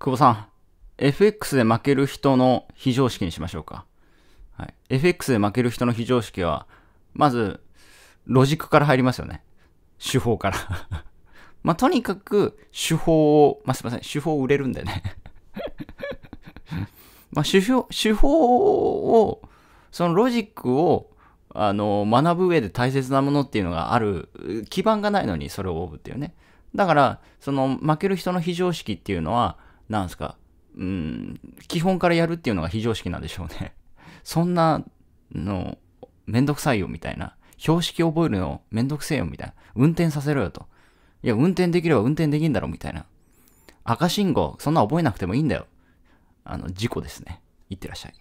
久保さん、FX で負ける人の非常識にしましょうか。はい、FX で負ける人の非常識は、まず、ロジックから入りますよね。手法から まあ、とにかく、手法を、まあ、すいません、手法売れるんでね まあ、手法、手法を、そのロジックを、あの、学ぶ上で大切なものっていうのがある、基盤がないのにそれを追うっていうね。だから、その負ける人の非常識っていうのは、なんすか、うん、基本からやるっていうのが非常識なんでしょうね。そんなの、めんどくさいよみたいな。標識覚えるのめんどくせえよみたいな。運転させろよと。いや、運転できれば運転できんだろみたいな。赤信号、そんな覚えなくてもいいんだよ。あの、事故ですね。いってらっしゃい。